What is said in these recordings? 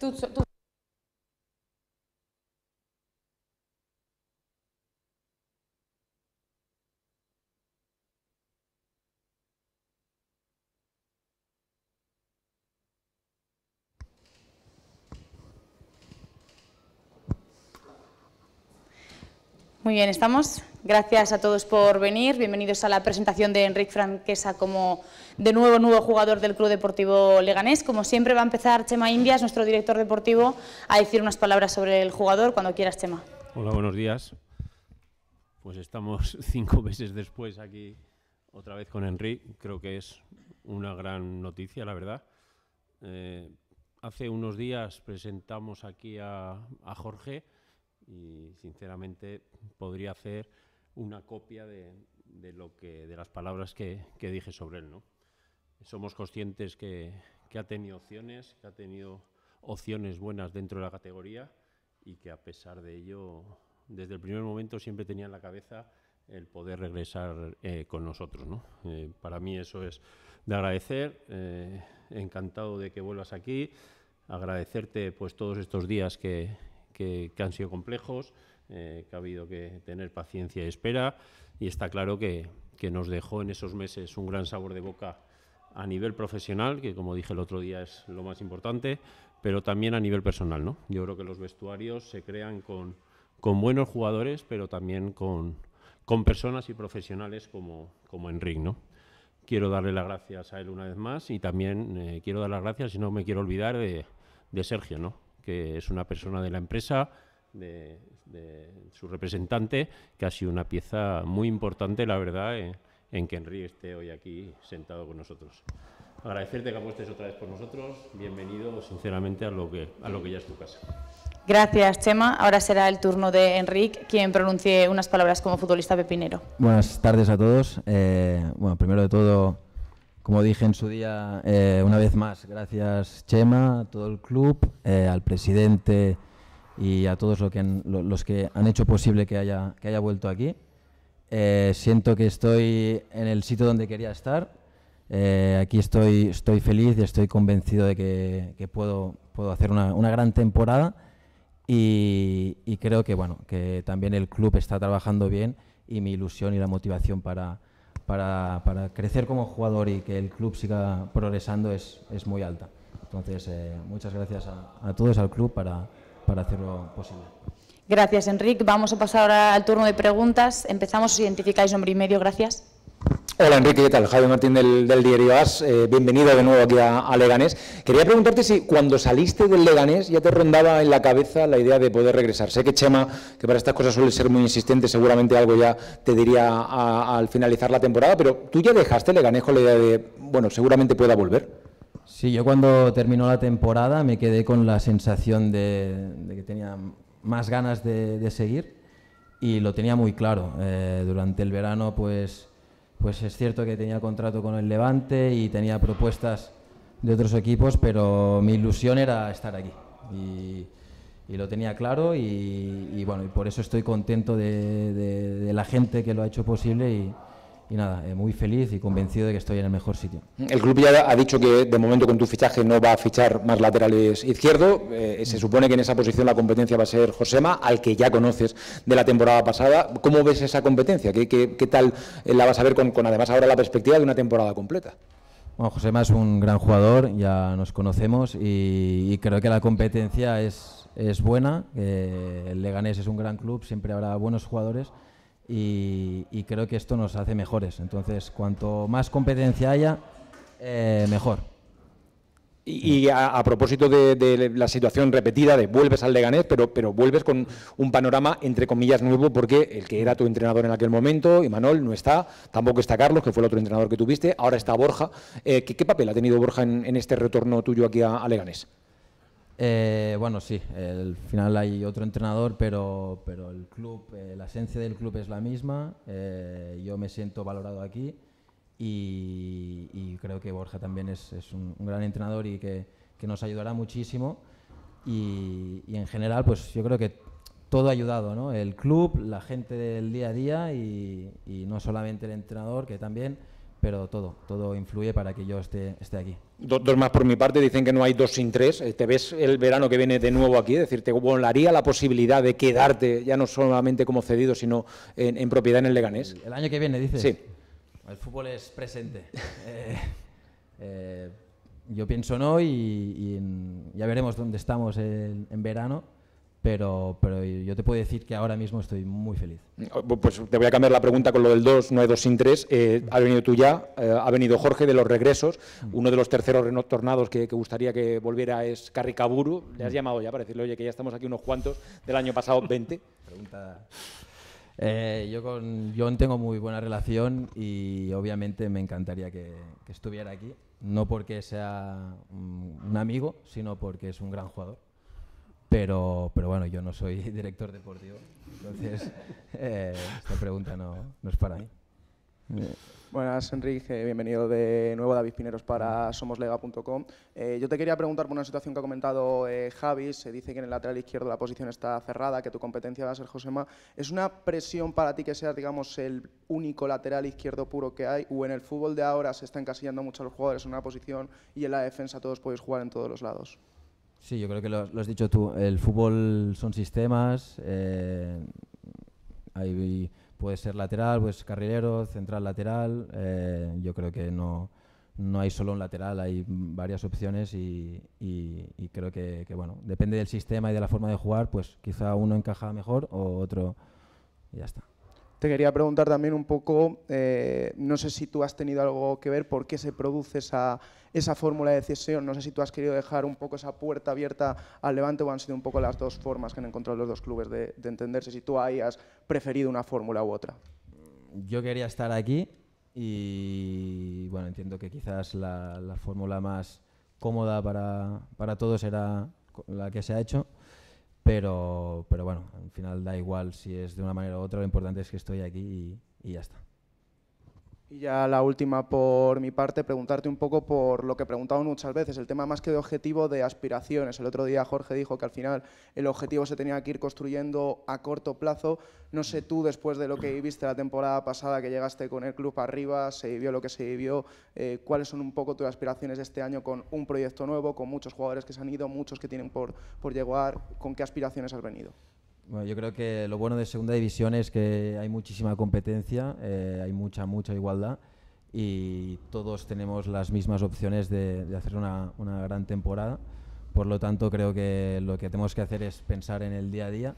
tudo, tudo. Muy bien, estamos. Gracias a todos por venir. Bienvenidos a la presentación de Enrique Franquesa como de nuevo nuevo jugador del Club Deportivo Leganés. Como siempre va a empezar Chema Indias, nuestro director deportivo, a decir unas palabras sobre el jugador cuando quieras, Chema. Hola, buenos días. Pues estamos cinco meses después aquí otra vez con Enrique. Creo que es una gran noticia, la verdad. Eh, hace unos días presentamos aquí a Jorge y sinceramente podría hacer una copia de, lo que, de las palabras que, dije sobre él. ¿no? Somos conscientes que, ha tenido opciones, que ha tenido opciones buenas dentro de la categoría y que a pesar de ello, desde el primer momento siempre tenía en la cabeza el poder regresar eh, con nosotros. Eh, para mí eso es de agradecer, eh, encantado de que vuelvas aquí, agradecerte pues todos estos días que, que, han sido complejos, eh, que ha habido que tener paciencia y espera, y está claro que, nos dejó en esos meses un gran sabor de boca a nivel profesional, que como dije el otro día es lo más importante, pero también a nivel personal, ¿no? Yo creo que los vestuarios se crean con, buenos jugadores, pero también con, con personas y profesionales como, como Enric, ¿no? Quiero darle las gracias a él una vez más y también eh, quiero dar las gracias, si no me quiero olvidar, de, de Sergio, ¿no? que es una persona de la empresa, de, su representante, que ha sido una pieza muy importante, la verdad, en, que Enrique esté hoy aquí sentado con nosotros. Agradecerte que apuestes otra vez por nosotros. Bienvenido, sinceramente, a lo que, a lo que ya es tu casa. Gracias, Chema. Ahora será el turno de Enrique, quien pronuncie unas palabras como futbolista pepinero. Buenas tardes a todos. Eh, bueno, primero de todo, como dije en su día, eh, una vez más, gracias Chema, a todo el club, eh, al presidente y a todos que los que han hecho posible que haya, que haya vuelto aquí. Eh, siento que estoy en el sitio donde quería estar. aquí estoy, estoy feliz y estoy convencido de que, puedo, puedo hacer una, gran temporada y, y creo que, bueno, que también el club está trabajando bien y mi ilusión y la motivación para para, crecer como jugador y que el club siga progresando es, muy alta. Entonces, eh, muchas gracias a, todos, al club, para, para hacerlo posible. Gracias, Enrique. Vamos a pasar ahora al turno de preguntas. Empezamos, identificáis nombre y medio, gracias. Hola Enrique, ¿qué tal? Javier Martín del, Diario As, eh, bienvenido de nuevo aquí a, Leganés. Quería preguntarte si cuando saliste del Leganés ya te rondaba en la cabeza la idea de poder regresar. Sé que Chema, que para estas cosas suele ser muy insistente, seguramente algo ya te diría al finalizar la temporada, pero tú ya dejaste Leganés con la idea de, bueno, seguramente pueda volver. Sí, yo cuando terminó la temporada me quedé con la sensación de, que tenía más ganas de, seguir y lo tenía muy claro. Eh, durante el verano, pues pues es cierto que tenía contrato con el Levante y tenía propuestas de otros equipos, pero mi ilusión era estar aquí. Y, lo tenía claro y, bueno, y por eso estoy contento de, la gente que lo ha hecho posible y nada, eh, muy feliz y convencido de que estoy en el mejor sitio. El club ya ha dicho que de momento con tu fichaje no va a fichar más laterales izquierdo. Eh, se mm. supone que en esa posición la competencia va a ser Josema, al que ya conoces de la temporada pasada. ¿Cómo ves esa competencia? ¿Qué, qué, tal eh, la vas a ver con, además ahora la perspectiva de una temporada completa? Bueno, Josema es un gran jugador, ya nos conocemos y, creo que la competencia es, es buena. el Leganés es un gran club, siempre habrá buenos jugadores y, creo que esto nos hace mejores. Entonces, cuanto más competencia haya, eh, mejor. Y, a, propósito de, la situación repetida de vuelves al Leganés, pero, pero vuelves con un panorama entre comillas nuevo, porque el que era tu entrenador en aquel momento, Imanol, no está, tampoco está Carlos, que fue el otro entrenador que tuviste, ahora está Borja. Eh, ¿qué, papel ha tenido Borja en, este retorno tuyo aquí a Leganés? Eh, bueno, sí, al final hay otro entrenador, pero, el club, eh, la esencia del club es la misma. Eh, yo me siento valorado aquí y, creo que Borja también es, un, gran entrenador y que, nos ayudará muchísimo. Y, en general, pues yo creo que todo ha ayudado, ¿no? El club, la gente del día a día y no solamente el entrenador, que también pero todo, todo influye para que yo esté, aquí. Dos, más por mi parte, dicen que no hay dos sin tres. Eh, ¿Te ves el verano que viene de nuevo aquí? Es decir, ¿te volaría la posibilidad de quedarte ya no solamente como cedido, sino en, propiedad en el Leganés? El, año que viene, dice, Sí. El fútbol es presente. Eh, eh, yo pienso no y, ya veremos dónde estamos en, en verano pero, yo te puedo decir que ahora mismo estoy muy feliz. Oh, pues te voy a cambiar la pregunta con lo del 2, no hay 2 sin 3. Eh, ha venido tú ya, eh, ha venido Jorge de los regresos. Mm. Uno de los terceros retornados que, que gustaría que volviera es Carricaburu. Le has mm. llamado ya para decirle, oye, que ya estamos aquí unos cuantos del año pasado, 20. Eh, yo con John tengo muy buena relación y obviamente me encantaría que, estuviera aquí. No porque sea un amigo, sino porque es un gran jugador. Pero, pero bueno, yo no soy director deportivo, entonces eh, esta pregunta no, es para mí. Buenas, Enrique. Bienvenido de nuevo, David Pineros, para somoslega.com. Eh, yo te quería preguntar por una situación que ha comentado eh, Javi. Se dice que en el lateral izquierdo la posición está cerrada, que tu competencia va a ser Josema. ¿Es una presión para ti que seas, digamos, el único lateral izquierdo puro que hay? ¿O en el fútbol de ahora se está encasillando muchos los jugadores en una posición y en la defensa todos podéis jugar en todos los lados? Sí, yo creo que lo, has dicho tú. El fútbol son sistemas. Eh, puede ser lateral, pues carrilero, central, lateral. Eh, yo creo que no, no hay solo un lateral, hay varias opciones y, creo que, que, bueno, depende del sistema y de la forma de jugar, pues quizá uno encaja mejor o otro y ya está. Te quería preguntar también un poco, eh, no sé si tú has tenido algo que ver por qué se produce esa, fórmula de cesión, no sé si tú has querido dejar un poco esa puerta abierta al Levante o han sido un poco las dos formas que han encontrado los dos clubes de, entenderse, si tú ahí has preferido una fórmula u otra. Yo quería estar aquí y bueno, entiendo que quizás la, fórmula más cómoda para, para todos era la que se ha hecho pero, pero bueno, al final da igual si es de una manera u otra, lo importante es que estoy aquí y, y ya está. Y ya la última por mi parte, preguntarte un poco por lo que he preguntado muchas veces, el tema más que de objetivo de aspiraciones. El otro día Jorge dijo que al final el objetivo se tenía que ir construyendo a corto plazo. No sé tú, después de lo que viviste la temporada pasada, que llegaste con el club arriba, se vivió lo que se vivió, eh, ¿cuáles son un poco tus aspiraciones de este año con un proyecto nuevo, con muchos jugadores que se han ido, muchos que tienen por, por llegar? ¿Con qué aspiraciones has venido? Bueno, yo creo que lo bueno de Segunda División es que hay muchísima competencia, eh, hay mucha, mucha igualdad y todos tenemos las mismas opciones de, hacer una, gran temporada. Por lo tanto, creo que lo que tenemos que hacer es pensar en el día a día,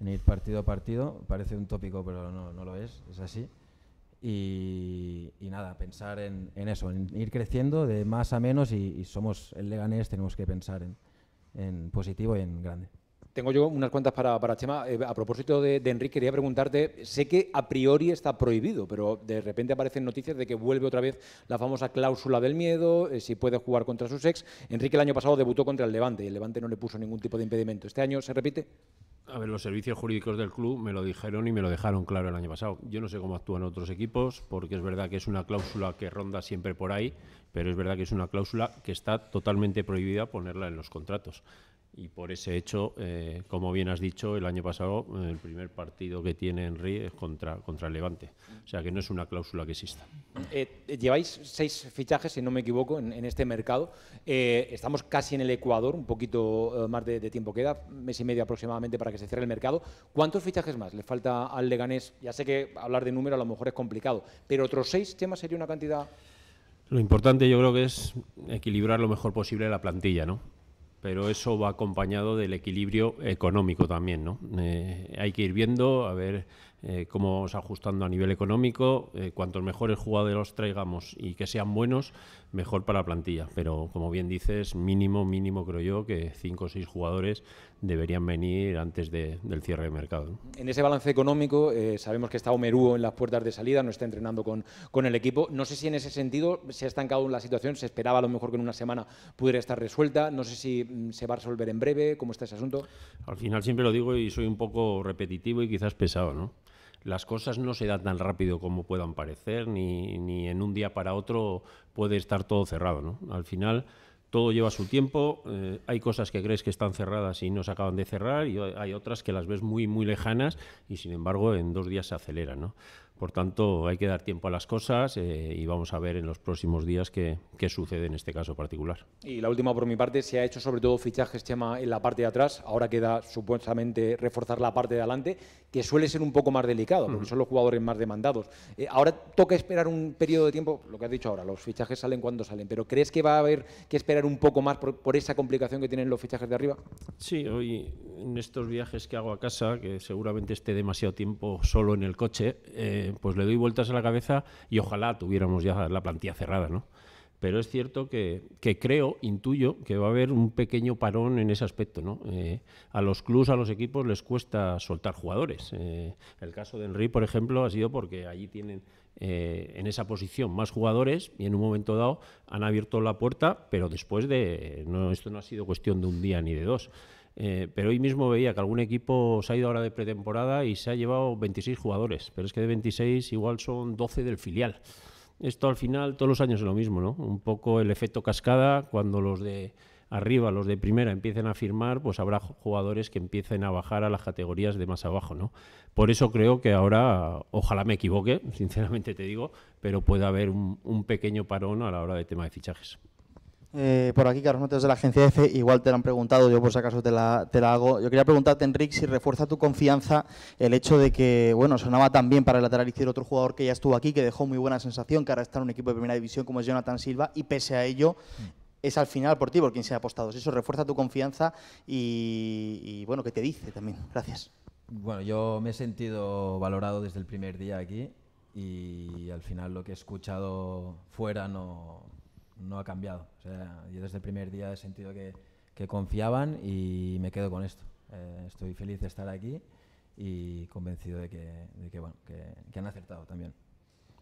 en ir partido a partido. Parece un tópico, pero no, lo es, es así. Y, nada, pensar en, eso, en ir creciendo de más a menos y, somos el Leganés, tenemos que pensar en, en positivo y en grande. Tengo yo unas cuantas para, para Chema. Eh, a propósito de, Enrique, quería preguntarte, sé que a priori está prohibido, pero de repente aparecen noticias de que vuelve otra vez la famosa cláusula del miedo, eh, si puede jugar contra sus ex. Enrique el año pasado debutó contra el Levante y el Levante no le puso ningún tipo de impedimento. ¿Este año se repite? A ver, los servicios jurídicos del club me lo dijeron y me lo dejaron claro el año pasado. Yo no sé cómo actúan otros equipos, porque es verdad que es una cláusula que ronda siempre por ahí, pero es verdad que es una cláusula que está totalmente prohibida ponerla en los contratos. Y por ese hecho, eh, como bien has dicho, el año pasado eh, el primer partido que tiene Henry es contra, contra Levante. O sea que no es una cláusula que exista. Eh, lleváis seis fichajes, si no me equivoco, en, este mercado. estamos casi en el Ecuador, un poquito más de, tiempo queda, mes y medio aproximadamente para que se cierre el mercado. ¿Cuántos fichajes más le falta al Leganés? Ya sé que hablar de número a lo mejor es complicado, pero otros seis temas sería una cantidad... Lo importante yo creo que es equilibrar lo mejor posible la plantilla, ¿no? pero eso va acompañado del equilibrio económico también, ¿no? Eh, hay que ir viendo a ver eh, cómo vamos ajustando a nivel económico, eh, cuantos mejores jugadores traigamos y que sean buenos, mejor para la plantilla. Pero como bien dices, mínimo, mínimo creo yo que cinco o seis jugadores deberían venir antes de, del cierre de mercado. En ese balance económico, eh, sabemos que está Omerúo en las puertas de salida, no está entrenando con, con el equipo. No sé si en ese sentido se ha estancado la situación, se esperaba a lo mejor que en una semana pudiera estar resuelta, no sé si mm, se va a resolver en breve, cómo está ese asunto. Al final siempre lo digo y soy un poco repetitivo y quizás pesado, ¿no? las cosas no se dan tan rápido como puedan parecer, ni, en un día para otro puede estar todo cerrado. ¿no? Al final, todo lleva su tiempo, eh, hay cosas que crees que están cerradas y no se acaban de cerrar, y hay otras que las ves muy, muy lejanas y sin embargo en dos días se aceleran. ¿no? Por tanto, hay que dar tiempo a las cosas eh, y vamos a ver en los próximos días qué, sucede en este caso particular. Y la última por mi parte, se ha hecho sobre todo fichajes en la parte de atrás, ahora queda supuestamente reforzar la parte de adelante, que suele ser un poco más delicado, porque son los jugadores más demandados. Eh, ahora toca esperar un periodo de tiempo, lo que has dicho ahora, los fichajes salen cuando salen, pero ¿crees que va a haber que esperar un poco más por, esa complicación que tienen los fichajes de arriba? Sí, hoy en estos viajes que hago a casa, que seguramente esté demasiado tiempo solo en el coche, eh, pues le doy vueltas a la cabeza y ojalá tuviéramos ya la plantilla cerrada, ¿no? Pero es cierto que, creo, intuyo, que va a haber un pequeño parón en ese aspecto, ¿no? Eh, a los clubs, a los equipos les cuesta soltar jugadores. Eh, el caso de Henry, por ejemplo, ha sido porque allí tienen eh, en esa posición más jugadores y en un momento dado han abierto la puerta, pero después de no, esto no ha sido cuestión de un día ni de dos. Eh, pero hoy mismo veía que algún equipo se ha ido ahora de pretemporada y se ha llevado 26 jugadores, pero es que de 26 igual son 12 del filial. Esto al final todos los años es lo mismo, ¿no? Un poco el efecto cascada, cuando los de arriba, los de primera empiecen a firmar, pues habrá jugadores que empiecen a bajar a las categorías de más abajo, ¿no? Por eso creo que ahora, ojalá me equivoque, sinceramente te digo, pero puede haber un, un pequeño parón a la hora de tema de fichajes. Eh, por aquí, Carlos Montes de la agencia EFE, igual te la han preguntado, yo por si acaso te la, hago. Yo quería preguntarte, Enrique, si refuerza tu confianza el hecho de que, bueno, sonaba tan bien para el lateral izquierdo otro jugador que ya estuvo aquí, que dejó muy buena sensación, que ahora está en un equipo de primera división como es Jonathan Silva, y pese a ello mm. es al final por ti por quien se ha apostado. Eso refuerza tu confianza y, y bueno, qué te dice también. Gracias. Bueno, yo me he sentido valorado desde el primer día aquí y al final lo que he escuchado fuera no no ha cambiado. yo desde el primer día he sentido que, confiaban y me quedo con esto. Eh, estoy feliz de estar aquí y convencido de que, que bueno, que han acertado también.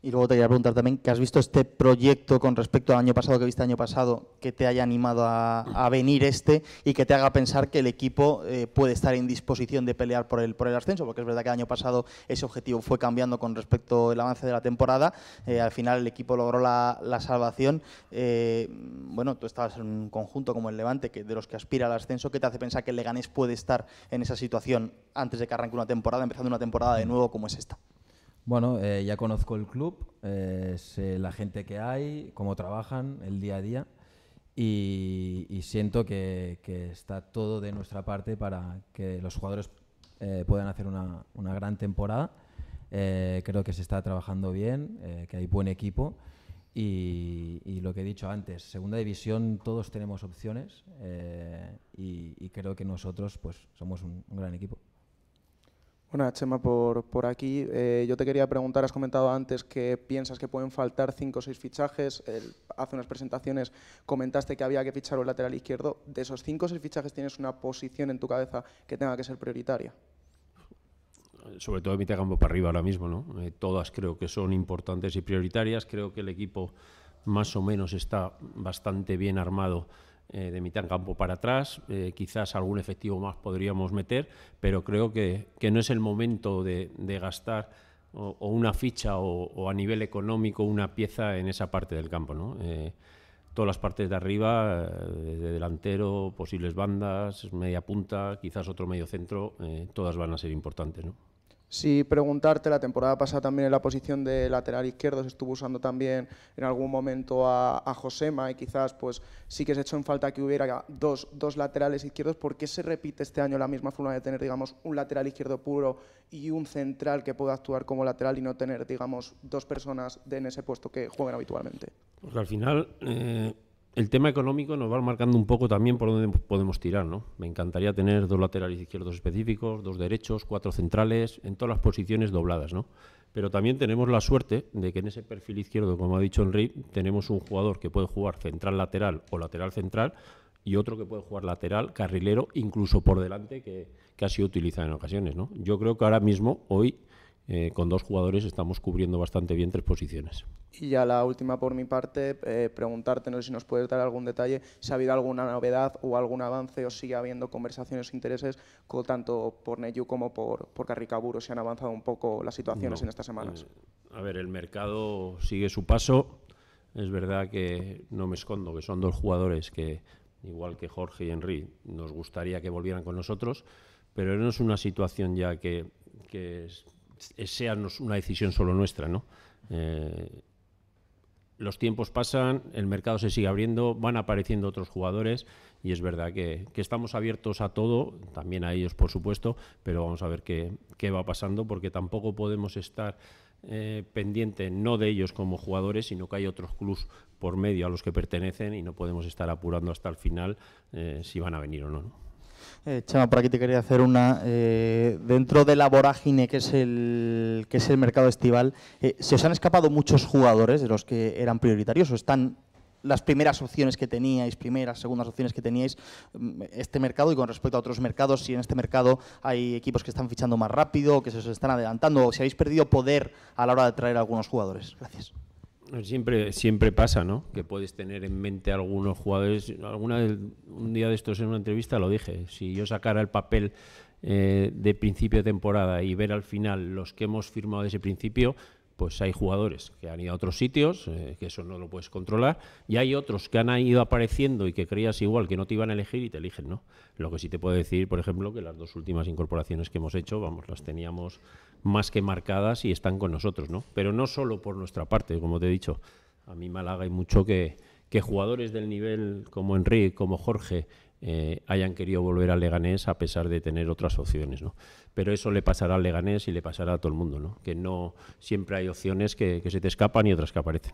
Y luego te quería preguntar también, ¿qué has visto este proyecto con respecto al año pasado, que viste el año pasado, que te haya animado a, venir este y que te haga pensar que el equipo eh, puede estar en disposición de pelear por el, por el ascenso? Porque es verdad que el año pasado ese objetivo fue cambiando con respecto al avance de la temporada. Eh, al final el equipo logró la, salvación. Eh, bueno, tú estabas en un conjunto como el Levante, que de los que aspira al ascenso, ¿qué te hace pensar que el Leganés puede estar en esa situación antes de que arranque una temporada, empezando una temporada de nuevo como es esta? Bueno, eh, ya conozco el club, eh, sé la gente que hay, cómo trabajan, el día a día y, siento que, está todo de nuestra parte para que los jugadores eh, puedan hacer una, gran temporada. creo que se está trabajando bien, que hay buen equipo y, lo que he dicho antes, segunda división todos tenemos opciones y, creo que nosotros pues, somos un gran equipo. Bueno, Chema, por, por aquí, eh, yo te quería preguntar, has comentado antes que piensas que pueden faltar cinco o seis fichajes, hace unas presentaciones comentaste que había que fichar un lateral izquierdo, ¿de esos cinco o seis fichajes tienes una posición en tu cabeza que tenga que ser prioritaria? Sobre todo de mitad campo para arriba ahora mismo, ¿no? Eh, todas creo que son importantes y prioritarias, creo que el equipo más o menos está bastante bien armado eh, de mitad campo para atrás, eh, quizás algún efectivo más podríamos meter, pero creo que, no es el momento de, gastar o, una ficha o, a nivel económico una pieza en esa parte del campo. ¿no? Eh, todas las partes de arriba, de delantero, posibles bandas, media punta, quizás otro medio centro, todas van a ser importantes. ¿no? Si preguntarte, la temporada pasada también en la posición de lateral izquierdo se estuvo usando también en algún momento a, Josema y quizás pues sí que se ha hecho en falta que hubiera dos, laterales izquierdos. ¿Por qué se repite este año la misma forma de tener, digamos, un lateral izquierdo puro y un central que pueda actuar como lateral y no tener, digamos, dos personas de en ese puesto que juegan habitualmente? al final... Eh, el tema económico nos va marcando un poco también por dónde podemos tirar, ¿no? Me encantaría tener dos laterales izquierdos específicos, dos derechos, cuatro centrales, en todas las posiciones dobladas, ¿no? Pero también tenemos la suerte de que en ese perfil izquierdo, como ha dicho Enrique, tenemos un jugador que puede jugar central lateral o lateral central y otro que puede jugar lateral, carrilero, incluso por delante, que, que ha sido utilizado en ocasiones, ¿no? Yo creo que ahora mismo, hoy, eh, con dos jugadores estamos cubriendo bastante bien tres posiciones. Y ya la última por mi parte, eh, preguntarte, no sé si nos puedes dar algún detalle, si ha habido alguna novedad o algún avance o sigue habiendo conversaciones o e intereses, tanto por Neyu como por, por Carricaburo, si han avanzado un poco las situaciones en estas semanas. Eh, a ver, el mercado sigue su paso. Es verdad que no me escondo, que son dos jugadores que, igual que Jorge y Henry, nos gustaría que volvieran con nosotros, pero no es una situación ya que, que es, sea una decisión solo nuestra, ¿no? Eh, los tiempos pasan, el mercado se sigue abriendo, van apareciendo otros jugadores y es verdad que, estamos abiertos a todo, también a ellos por supuesto, pero vamos a ver qué, va pasando porque tampoco podemos estar pendientes eh, pendiente no de ellos como jugadores, sino que hay otros clubes por medio a los que pertenecen y no podemos estar apurando hasta el final eh, si van a venir o ¿no? Eh, Chema, por aquí te quería hacer una. Eh, dentro de la vorágine que es el, que es el mercado estival, eh, ¿se os han escapado muchos jugadores de los que eran prioritarios o están las primeras opciones que teníais, primeras, segundas opciones que teníais, mm, este mercado y con respecto a otros mercados, si en este mercado hay equipos que están fichando más rápido, que se os están adelantando, o si habéis perdido poder a la hora de traer algunos jugadores? Gracias. Siempre, siempre pasa, ¿no? Que puedes tener en mente algunos jugadores. Alguna un día de estos en una entrevista lo dije. Si yo sacara el papel eh, de principio de temporada y ver al final los que hemos firmado desde principio, pues hay jugadores que han ido a otros sitios, eh, que eso no lo puedes controlar, y hay otros que han ido apareciendo y que creías igual que no te iban a elegir y te eligen, ¿no? Lo que sí te puedo decir, por ejemplo, que las dos últimas incorporaciones que hemos hecho, vamos, las teníamos más que marcadas y están con nosotros, ¿no? Pero no solo por nuestra parte, como te he dicho, a mí Malaga hay mucho que, que jugadores del nivel como Enrique, como Jorge, eh, hayan querido volver al Leganés a pesar de tener otras opciones. ¿no? Pero eso le pasará al Leganés y le pasará a todo el mundo, ¿no? que no siempre hay opciones que, que se te escapan y otras que aparecen.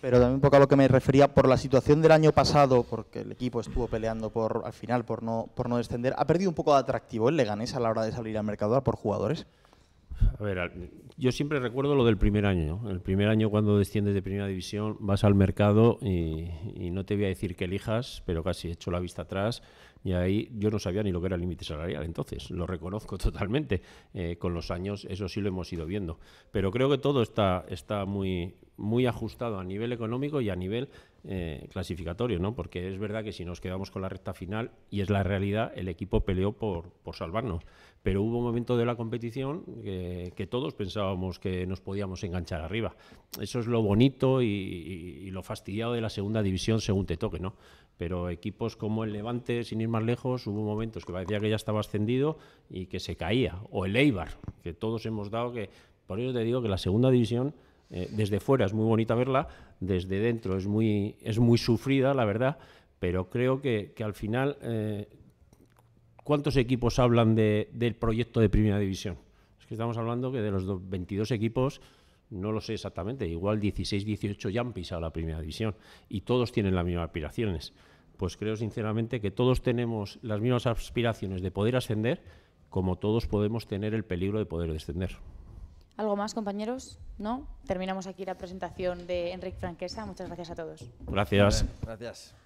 Pero también un poco a lo que me refería por la situación del año pasado, porque el equipo estuvo peleando por al final por no, por no descender, ¿ha perdido un poco de atractivo el Leganés a la hora de salir al mercado por jugadores? A ver, yo siempre recuerdo lo del primer año. El primer año cuando desciendes de primera división vas al mercado y, no te voy a decir que elijas, pero casi he hecho la vista atrás y ahí yo no sabía ni lo que era el límite salarial. Entonces, lo reconozco totalmente. Eh, con los años eso sí lo hemos ido viendo. Pero creo que todo está, está muy, muy ajustado a nivel económico y a nivel eh, clasificatorio, ¿no? Porque es verdad que si nos quedamos con la recta final, y es la realidad, el equipo peleó por, por salvarnos. Pero hubo un momento de la competición que, todos pensábamos que nos podíamos enganchar arriba. Eso es lo bonito y, y, lo fastidiado de la segunda división según te toque, ¿no? Pero equipos como el Levante, sin ir más lejos, hubo momentos que parecía que ya estaba ascendido y que se caía. O el Eibar, que todos hemos dado que... Por eso te digo que la segunda división eh, desde fuera es muy bonita verla, desde dentro es muy, es muy sufrida, la verdad, pero creo que, al final, eh, ¿cuántos equipos hablan del proyecto de Primera División? Es que estamos hablando que de los 22 equipos, no lo sé exactamente, igual 16, 18 ya han pisado la Primera División y todos tienen las mismas aspiraciones. Pues creo sinceramente que todos tenemos las mismas aspiraciones de poder ascender, como todos podemos tener el peligro de poder descender. ¿Algo más, compañeros? ¿No? Terminamos aquí la presentación de Enrique Franquesa. Muchas gracias a todos. Gracias. Gracias.